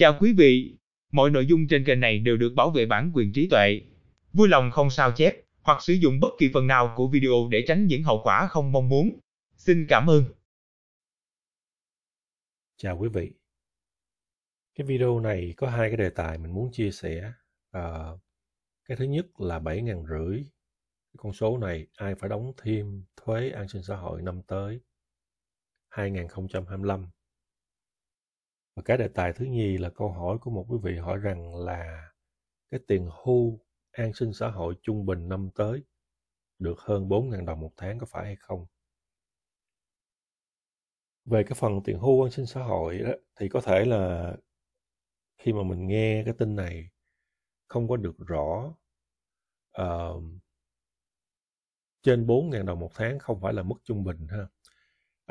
Chào quý vị, mọi nội dung trên kênh này đều được bảo vệ bản quyền trí tuệ. Vui lòng không sao chép hoặc sử dụng bất kỳ phần nào của video để tránh những hậu quả không mong muốn. Xin cảm ơn. Chào quý vị. Cái video này có hai cái đề tài mình muốn chia sẻ. À, cái thứ nhất là 7 ngàn rưỡi. Con số này ai phải đóng thêm thuế an sinh xã hội năm tới 2025 và cái đề tài thứ nhì là câu hỏi của một quý vị hỏi rằng là cái tiền hưu an sinh xã hội trung bình năm tới được hơn 4.000 đồng một tháng có phải hay không? Về cái phần tiền hưu an sinh xã hội đó, thì có thể là khi mà mình nghe cái tin này không có được rõ uh, trên 4.000 đồng một tháng không phải là mức trung bình ha.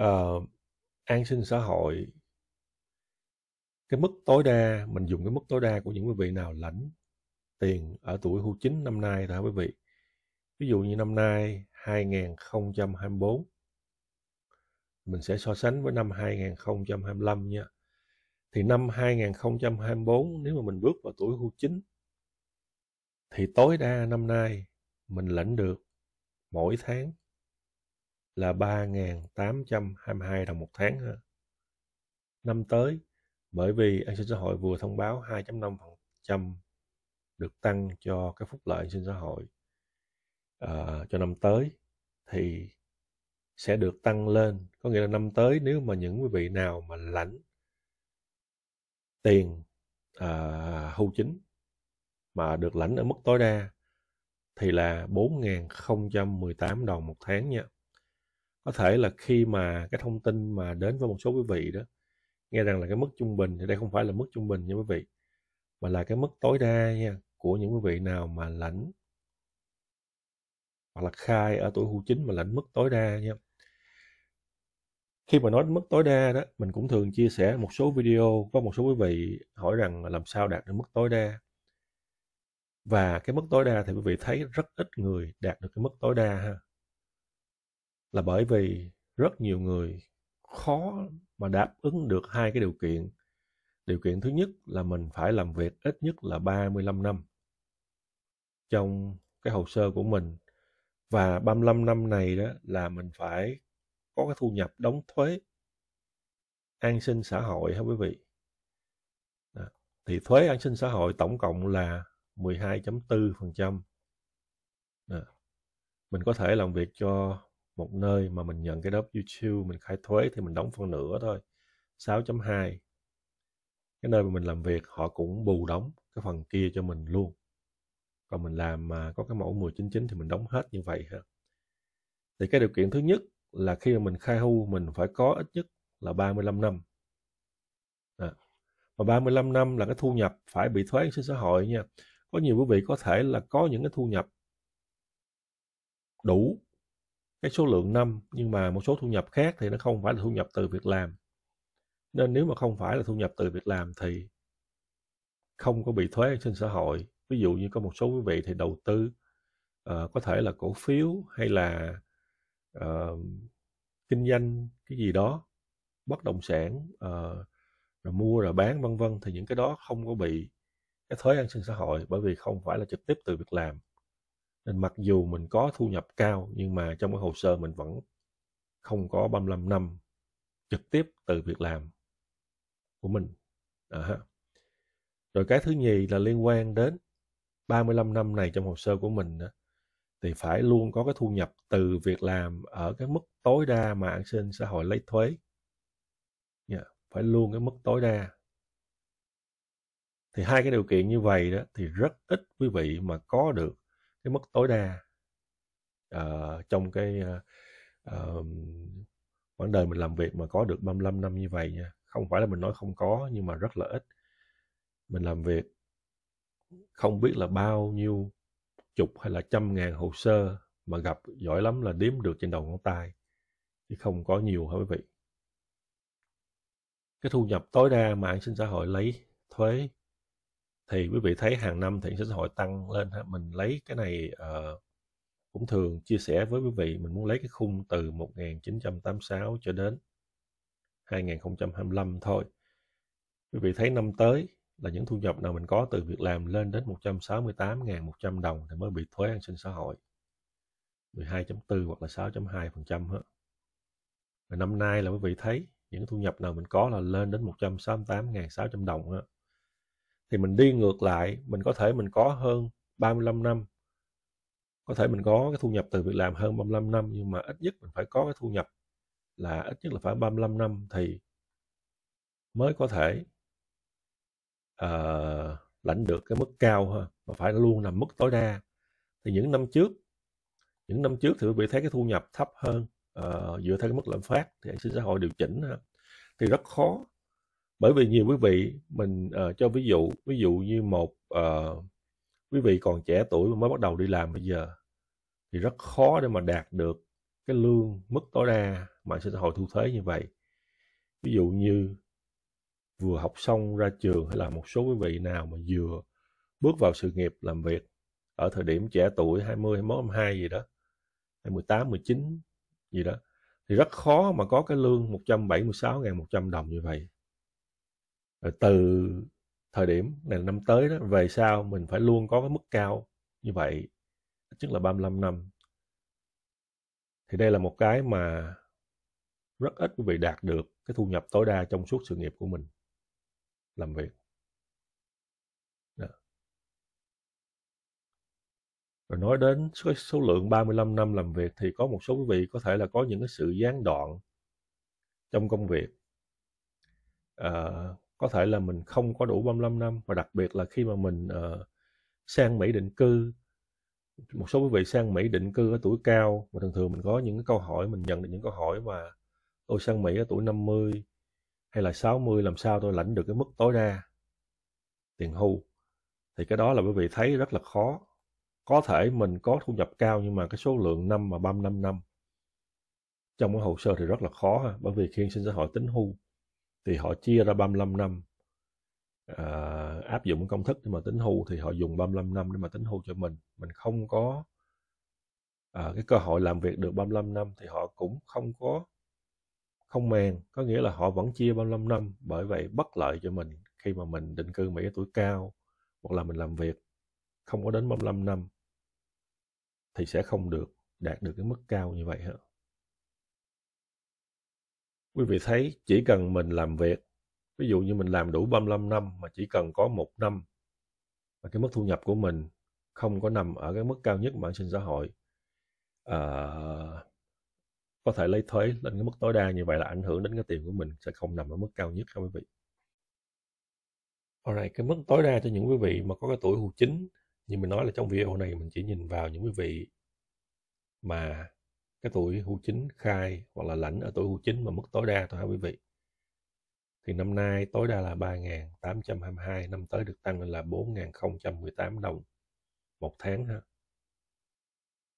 Uh, an sinh xã hội cái mức tối đa mình dùng cái mức tối đa của những quý vị nào lãnh tiền ở tuổi hưu chính năm nay thôi quý vị ví dụ như năm nay 2024 mình sẽ so sánh với năm 2025 nha thì năm 2024 nếu mà mình bước vào tuổi hưu chính thì tối đa năm nay mình lãnh được mỗi tháng là 3.822 đồng một tháng ha. Năm tới bởi vì an sinh xã hội vừa thông báo 2.5% được tăng cho cái phúc lợi an sinh xã hội uh, cho năm tới thì sẽ được tăng lên có nghĩa là năm tới nếu mà những quý vị nào mà lãnh tiền uh, hưu chính mà được lãnh ở mức tối đa thì là 4.018 đồng một tháng nha. Có thể là khi mà cái thông tin mà đến với một số quý vị đó nghe rằng là cái mức trung bình thì đây không phải là mức trung bình nha quý vị mà là cái mức tối đa nha của những quý vị nào mà lãnh hoặc là khai ở tuổi hưu chính mà lãnh mức tối đa nha khi mà nói đến mức tối đa đó mình cũng thường chia sẻ một số video có một số quý vị hỏi rằng làm sao đạt được mức tối đa và cái mức tối đa thì quý vị thấy rất ít người đạt được cái mức tối đa ha là bởi vì rất nhiều người khó mà đáp ứng được hai cái điều kiện. Điều kiện thứ nhất là mình phải làm việc ít nhất là 35 năm trong cái hồ sơ của mình và 35 năm này đó là mình phải có cái thu nhập đóng thuế an sinh xã hội hả quý vị? Đó. Thì thuế an sinh xã hội tổng cộng là 12.4%. Đó. Mình có thể làm việc cho một nơi mà mình nhận cái W2 mình khai thuế thì mình đóng phần nửa thôi 6.2 cái nơi mà mình làm việc họ cũng bù đóng cái phần kia cho mình luôn còn mình làm mà có cái mẫu 1099 thì mình đóng hết như vậy ha thì cái điều kiện thứ nhất là khi mà mình khai hưu mình phải có ít nhất là 35 năm à. mà 35 năm là cái thu nhập phải bị thuế sinh xã hội nha có nhiều quý vị có thể là có những cái thu nhập đủ cái số lượng năm nhưng mà một số thu nhập khác thì nó không phải là thu nhập từ việc làm nên nếu mà không phải là thu nhập từ việc làm thì không có bị thuế trên xã hội ví dụ như có một số quý vị thì đầu tư uh, có thể là cổ phiếu hay là uh, kinh doanh cái gì đó bất động sản uh, rồi mua rồi bán vân vân thì những cái đó không có bị cái thuế an sinh xã hội bởi vì không phải là trực tiếp từ việc làm nên mặc dù mình có thu nhập cao nhưng mà trong cái hồ sơ mình vẫn không có 35 năm trực tiếp từ việc làm của mình à, rồi cái thứ nhì là liên quan đến 35 năm này trong hồ sơ của mình đó, thì phải luôn có cái thu nhập từ việc làm ở cái mức tối đa mà an sinh xã hội lấy thuế yeah, dạ, phải luôn cái mức tối đa thì hai cái điều kiện như vậy đó thì rất ít quý vị mà có được cái mức tối đa uh, trong cái uh, quãng đời mình làm việc mà có được 35 năm như vậy nha không phải là mình nói không có nhưng mà rất là ít mình làm việc không biết là bao nhiêu chục hay là trăm ngàn hồ sơ mà gặp giỏi lắm là đếm được trên đầu ngón tay chứ không có nhiều hả quý vị cái thu nhập tối đa mà an sinh xã hội lấy thuế thì quý vị thấy hàng năm thì xã hội tăng lên ha mình lấy cái này uh, cũng thường chia sẻ với quý vị mình muốn lấy cái khung từ 1986 cho đến 2025 thôi quý vị thấy năm tới là những thu nhập nào mình có từ việc làm lên đến 168.100 đồng thì mới bị thuế an sinh xã hội 12.4 hoặc là 6.2% Và năm nay là quý vị thấy những thu nhập nào mình có là lên đến 168.600 đồng đó thì mình đi ngược lại mình có thể mình có hơn 35 năm có thể mình có cái thu nhập từ việc làm hơn 35 năm nhưng mà ít nhất mình phải có cái thu nhập là ít nhất là phải 35 năm thì mới có thể uh, lãnh được cái mức cao ha mà phải luôn nằm mức tối đa thì những năm trước những năm trước thì quý vị thấy cái thu nhập thấp hơn uh, dựa theo cái mức lạm phát thì sinh xã hội điều chỉnh ha. thì rất khó bởi vì nhiều quý vị mình uh, cho ví dụ ví dụ như một uh, quý vị còn trẻ tuổi mới bắt đầu đi làm bây giờ thì rất khó để mà đạt được cái lương mức tối đa mà xã hội thu thuế như vậy ví dụ như vừa học xong ra trường hay là một số quý vị nào mà vừa bước vào sự nghiệp làm việc ở thời điểm trẻ tuổi 20, 21, 22 gì đó, 18, 19 gì đó thì rất khó mà có cái lương 176.100 đồng như vậy từ thời điểm này là năm tới đó về sau mình phải luôn có cái mức cao như vậy tức là 35 năm thì đây là một cái mà rất ít quý vị đạt được cái thu nhập tối đa trong suốt sự nghiệp của mình làm việc đó. rồi nói đến số, số lượng 35 năm làm việc thì có một số quý vị có thể là có những cái sự gián đoạn trong công việc à, có thể là mình không có đủ 35 năm và đặc biệt là khi mà mình uh, sang Mỹ định cư một số quý vị sang Mỹ định cư ở tuổi cao và thường thường mình có những cái câu hỏi mình nhận được những câu hỏi mà tôi sang Mỹ ở tuổi 50 hay là 60 làm sao tôi lãnh được cái mức tối đa tiền hưu thì cái đó là quý vị thấy rất là khó có thể mình có thu nhập cao nhưng mà cái số lượng năm mà 35 năm trong cái hồ sơ thì rất là khó ha bởi vì khi sinh xã hội tính hưu thì họ chia ra 35 năm à, áp dụng công thức để mà tính hưu thì họ dùng 35 năm để mà tính hưu cho mình mình không có à, cái cơ hội làm việc được 35 năm thì họ cũng không có không màng có nghĩa là họ vẫn chia 35 năm bởi vậy bất lợi cho mình khi mà mình định cư Mỹ ở tuổi cao hoặc là mình làm việc không có đến 35 năm thì sẽ không được đạt được cái mức cao như vậy hết Quý vị thấy chỉ cần mình làm việc, ví dụ như mình làm đủ 35 năm mà chỉ cần có một năm mà cái mức thu nhập của mình không có nằm ở cái mức cao nhất bản sinh xã hội à, có thể lấy thuế lên cái mức tối đa như vậy là ảnh hưởng đến cái tiền của mình sẽ không nằm ở mức cao nhất các quý vị. Alright, cái mức tối đa cho những quý vị mà có cái tuổi hưu chính như mình nói là trong video này mình chỉ nhìn vào những quý vị mà cái tuổi hưu chính khai hoặc là lãnh ở tuổi hưu chính mà mức tối đa thôi ha quý vị thì năm nay tối đa là 3.822 năm tới được tăng lên là 4.018 đồng một tháng ha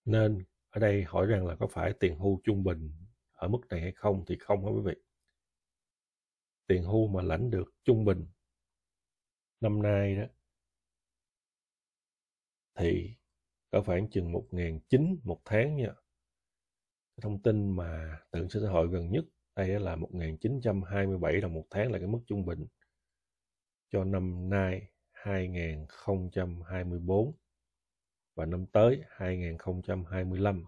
nên ở đây hỏi rằng là có phải tiền hưu trung bình ở mức này hay không thì không hả quý vị tiền hưu mà lãnh được trung bình năm nay đó thì có khoảng chừng một ngàn chín một tháng nha thông tin mà tượng sinh xã hội gần nhất đây là 1927 đồng một tháng là cái mức trung bình cho năm nay 2024 và năm tới 2025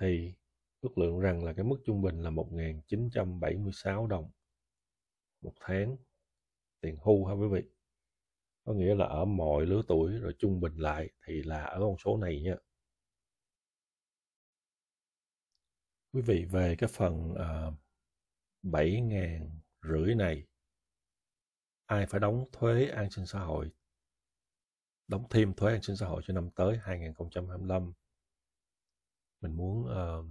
thì ước lượng rằng là cái mức trung bình là 1976 đồng một tháng tiền hưu ha quý vị có nghĩa là ở mọi lứa tuổi rồi trung bình lại thì là ở con số này nha quý vị về cái phần ờ, bảy ngàn rưỡi này ai phải đóng thuế an sinh xã hội đóng thêm thuế an sinh xã hội cho năm tới 2025 mình muốn uh,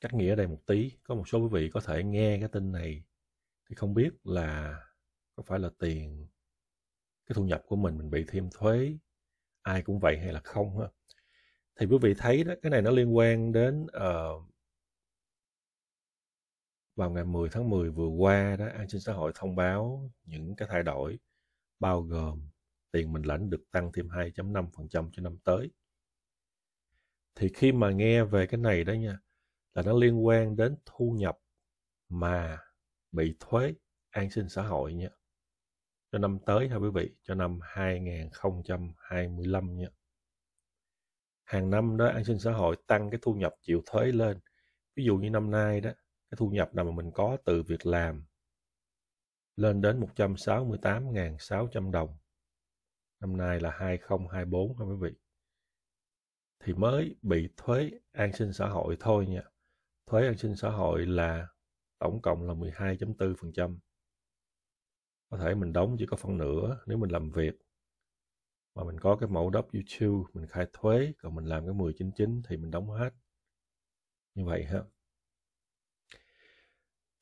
cắt nghĩa ở đây một tí có một số quý vị có thể nghe cái tin này thì không biết là có phải là tiền cái thu nhập của mình mình bị thêm thuế ai cũng vậy hay là không ha thì quý vị thấy đó cái này nó liên quan đến uh, vào ngày 10 tháng 10 vừa qua đó an sinh xã hội thông báo những cái thay đổi bao gồm tiền mình lãnh được tăng thêm 2.5% cho năm tới thì khi mà nghe về cái này đó nha là nó liên quan đến thu nhập mà bị thuế an sinh xã hội nha cho năm tới ha quý vị cho năm 2025 nha hàng năm đó an sinh xã hội tăng cái thu nhập chịu thuế lên ví dụ như năm nay đó cái thu nhập nào mà mình có từ việc làm lên đến 168.600 đồng năm nay là 2024 ha quý vị thì mới bị thuế an sinh xã hội thôi nha thuế an sinh xã hội là tổng cộng là 12.4% có thể mình đóng chỉ có phần nửa nếu mình làm việc mà mình có cái mẫu W2 mình khai thuế còn mình làm cái 1099 thì mình đóng hết như vậy ha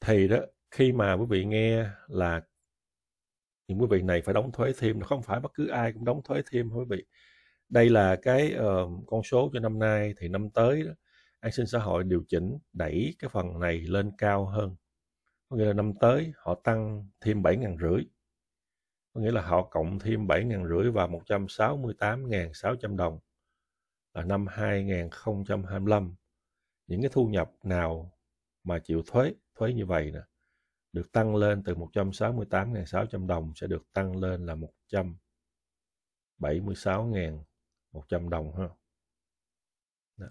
thì đó khi mà quý vị nghe là những quý vị này phải đóng thuế thêm không phải bất cứ ai cũng đóng thuế thêm quý vị đây là cái uh, con số cho năm nay thì năm tới đó, an sinh xã hội điều chỉnh đẩy cái phần này lên cao hơn có nghĩa là năm tới họ tăng thêm bảy ngàn rưỡi có nghĩa là họ cộng thêm 7.500 và 168.600 đồng là năm 2025 những cái thu nhập nào mà chịu thuế thuế như vậy nè được tăng lên từ 168.600 đồng sẽ được tăng lên là 176.100 đồng ha. Đó.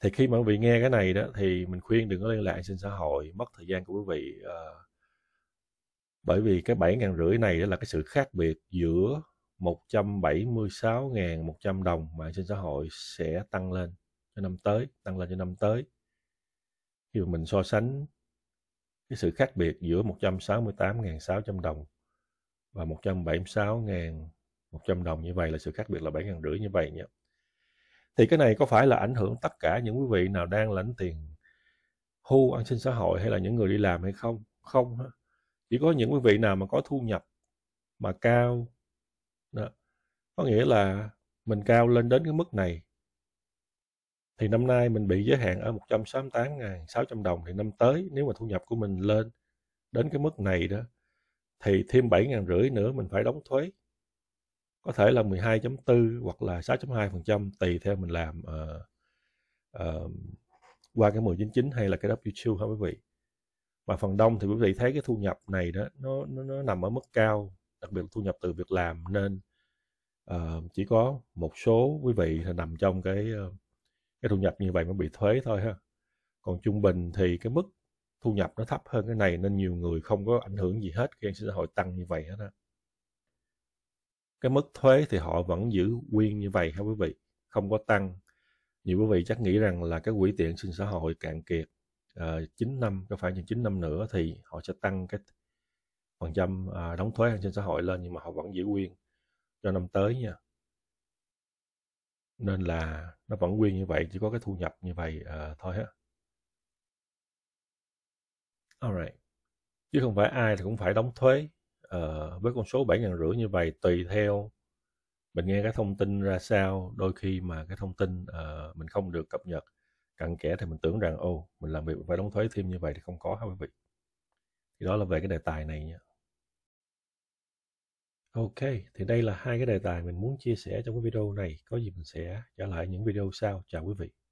Thì khi mà quý vị nghe cái này đó thì mình khuyên đừng có liên lạc trên xã hội, mất thời gian của quý vị uh, bởi vì cái bảy ngàn rưỡi này là cái sự khác biệt giữa 176.100 đồng mà sinh xã hội sẽ tăng lên cho năm tới, tăng lên cho năm tới. Khi mà mình so sánh cái sự khác biệt giữa 168.600 đồng và 176.100 đồng như vậy là sự khác biệt là 7 ngàn rưỡi như vậy nhé. Thì cái này có phải là ảnh hưởng tất cả những quý vị nào đang lãnh tiền hưu an sinh xã hội hay là những người đi làm hay không? Không. Hả? chỉ có những quý vị nào mà có thu nhập mà cao đó. có nghĩa là mình cao lên đến cái mức này thì năm nay mình bị giới hạn ở 168.600 đồng thì năm tới nếu mà thu nhập của mình lên đến cái mức này đó thì thêm 7.500 nữa mình phải đóng thuế có thể là 12.4 hoặc là 6.2% tùy theo mình làm uh, uh, qua cái 1099 hay là cái W2 ha quý vị và phần đông thì quý vị thấy cái thu nhập này đó nó nó, nó nằm ở mức cao đặc biệt thu nhập từ việc làm nên uh, chỉ có một số quý vị là nằm trong cái ờ, cái thu nhập như vậy mới bị thuế thôi ha còn trung bình thì cái mức thu nhập nó thấp hơn cái này nên nhiều người không có ảnh hưởng gì hết khi an sinh xã hội tăng như vậy hết á cái mức thuế thì họ vẫn giữ nguyên như vậy ha quý vị không có tăng nhiều quý vị chắc nghĩ rằng là cái quỹ tiện sinh xã hội cạn kiệt uh, ờ, 9 năm có phải những 9 năm nữa thì họ sẽ tăng cái phần trăm à, đóng thuế trên xã hội lên nhưng mà họ vẫn giữ nguyên cho năm tới nha nên là nó vẫn nguyên như vậy chỉ có cái thu nhập như vậy uh, thôi á alright chứ không phải ai thì cũng phải đóng thuế uh, với con số bảy ngàn rưỡi như vậy tùy theo mình nghe cái thông tin ra sao đôi khi mà cái thông tin uh, mình không được cập nhật cặn kẽ thì mình tưởng rằng ô mình làm việc phải đóng thuế thêm như vậy thì không có ha quý vị thì đó là về cái đề tài này nha ok thì đây là hai cái đề tài mình muốn chia sẻ trong cái video này có gì mình sẽ trở lại những video sau chào quý vị